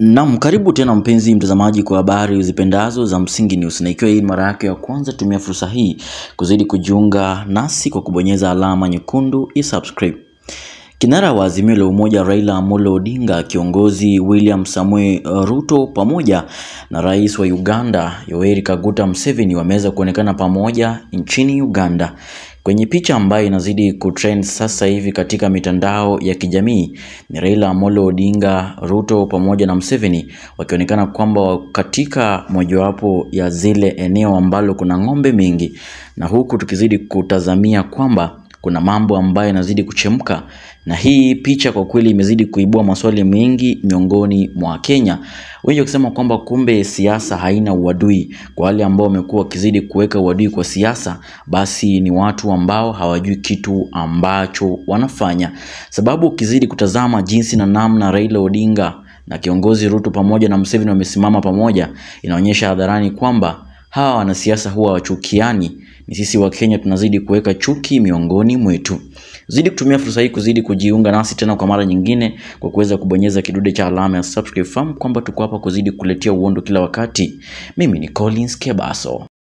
Naam, karibu tena mpenzi mtazamaji kwa habari uzipendazo za Msingi News, na ikiwa hii mara yako ya kwanza, tumia fursa hii kuzidi kujiunga nasi kwa kubonyeza alama nyekundu ya subscribe. Kinara wa Azimio la Umoja Raila Amolo Odinga, kiongozi William Samoei Ruto pamoja na rais wa Uganda Yoweri Kaguta Museveni wameweza kuonekana pamoja nchini Uganda Kwenye picha ambayo inazidi kutrend sasa hivi katika mitandao ya kijamii ni Raila Amolo Odinga, Ruto pamoja na Museveni wakionekana kwamba katika mojawapo ya zile eneo ambalo kuna ng'ombe mingi, na huku tukizidi kutazamia kwamba kuna mambo ambayo yanazidi kuchemka, na hii picha kwa kweli imezidi kuibua maswali mengi miongoni mwa kenya wengi, wakisema kwamba kumbe siasa haina uadui. Kwa wale ambao wamekuwa wakizidi kuweka uadui kwa siasa, basi ni watu ambao hawajui kitu ambacho wanafanya, sababu ukizidi kutazama jinsi na namna Raila Odinga na kiongozi Ruto pamoja na Museveni wamesimama pamoja, inaonyesha hadharani kwamba hawa wanasiasa huwa wachukiani ni sisi wa Kenya tunazidi kuweka chuki miongoni mwetu. Zidi kutumia fursa hii kuzidi kujiunga nasi tena kwa mara nyingine kwa kuweza kubonyeza kidude cha alama ya subscribe, fahamu kwamba tuko hapa kuzidi kuletea uondo kila wakati. Mimi ni Collins Kebaso.